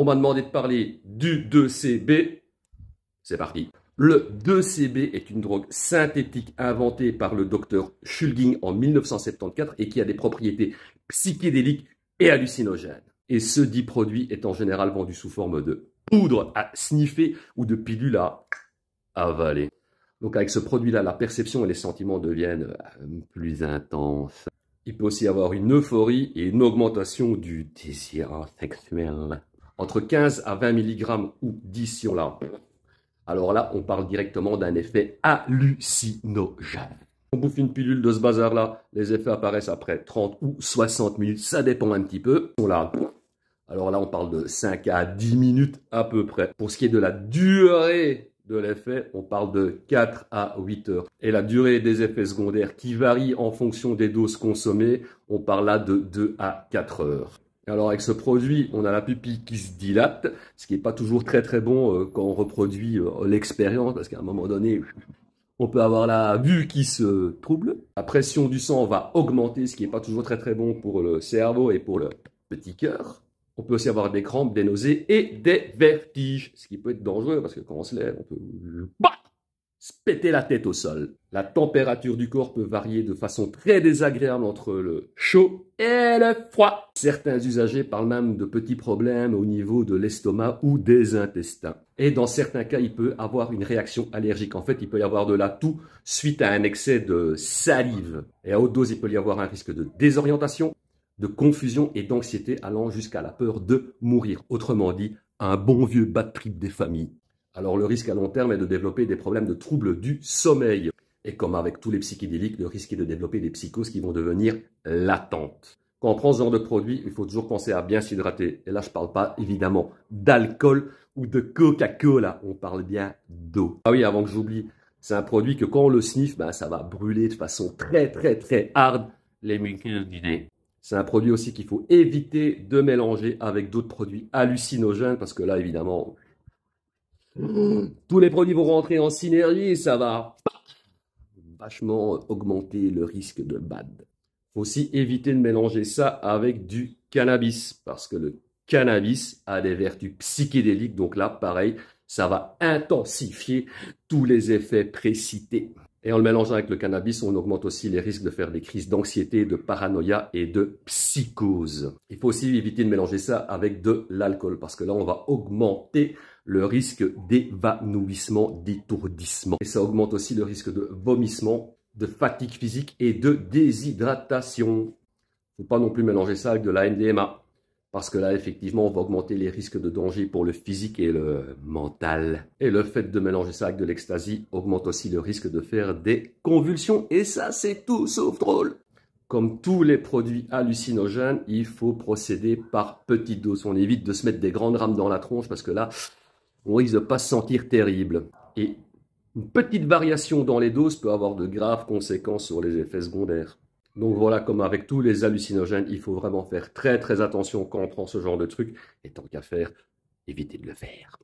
On m'a demandé de parler du 2CB. C'est parti. Le 2CB est une drogue synthétique inventée par le docteur Schulging en 1974 et qui a des propriétés psychédéliques et hallucinogènes. Et ce dit produit est en général vendu sous forme de poudre à sniffer ou de pilule à avaler. Donc avec ce produit-là, la perception et les sentiments deviennent euh, plus intenses. Il peut aussi avoir une euphorie et une augmentation du désir sexuel entre 15 à 20 mg ou 10 sur la alors là, on parle directement d'un effet hallucinogène. On bouffe une pilule de ce bazar-là, les effets apparaissent après 30 ou 60 minutes, ça dépend un petit peu. On Alors là, on parle de 5 à 10 minutes à peu près. Pour ce qui est de la durée de l'effet, on parle de 4 à 8 heures. Et la durée des effets secondaires qui varie en fonction des doses consommées, on parle là de 2 à 4 heures alors avec ce produit, on a la pupille qui se dilate, ce qui n'est pas toujours très très bon euh, quand on reproduit euh, l'expérience, parce qu'à un moment donné, on peut avoir la vue qui se trouble. La pression du sang va augmenter, ce qui n'est pas toujours très très bon pour le cerveau et pour le petit cœur. On peut aussi avoir des crampes, des nausées et des vertiges, ce qui peut être dangereux, parce que quand on se lève, on peut péter la tête au sol. La température du corps peut varier de façon très désagréable entre le chaud et le froid. Certains usagers parlent même de petits problèmes au niveau de l'estomac ou des intestins. Et dans certains cas, il peut avoir une réaction allergique. En fait, il peut y avoir de la toux suite à un excès de salive. Et à haute dose, il peut y avoir un risque de désorientation, de confusion et d'anxiété allant jusqu'à la peur de mourir. Autrement dit, un bon vieux batterie trip des familles alors le risque à long terme est de développer des problèmes de troubles du sommeil. Et comme avec tous les psychédéliques, le risque est de développer des psychoses qui vont devenir latentes. Quand on prend ce genre de produit, il faut toujours penser à bien s'hydrater. Et là, je ne parle pas évidemment d'alcool ou de Coca-Cola. On parle bien d'eau. Ah oui, avant que j'oublie, c'est un produit que quand on le sniffe, ben, ça va brûler de façon très très très hard les muqueuses du nez. C'est un produit aussi qu'il faut éviter de mélanger avec d'autres produits hallucinogènes parce que là, évidemment, Mmh. Tous les produits vont rentrer en synergie et ça va vachement augmenter le risque de bad. Faut aussi éviter de mélanger ça avec du cannabis parce que le cannabis a des vertus psychédéliques. Donc là, pareil, ça va intensifier tous les effets précités. Et en le mélangeant avec le cannabis, on augmente aussi les risques de faire des crises d'anxiété, de paranoïa et de psychose. Il faut aussi éviter de mélanger ça avec de l'alcool parce que là, on va augmenter le risque d'évanouissement, d'étourdissement. Et ça augmente aussi le risque de vomissement, de fatigue physique et de déshydratation. Faut pas non plus mélanger ça avec de la MDMA. Parce que là, effectivement, on va augmenter les risques de danger pour le physique et le mental. Et le fait de mélanger ça avec de l'ecstasy augmente aussi le risque de faire des convulsions. Et ça, c'est tout sauf drôle. Comme tous les produits hallucinogènes, il faut procéder par petites doses. On évite de se mettre des grandes rames dans la tronche parce que là, on risque de pas se sentir terrible. Et une petite variation dans les doses peut avoir de graves conséquences sur les effets secondaires. Donc voilà, comme avec tous les hallucinogènes, il faut vraiment faire très très attention quand on prend ce genre de truc, et tant qu'à faire, évitez de le faire.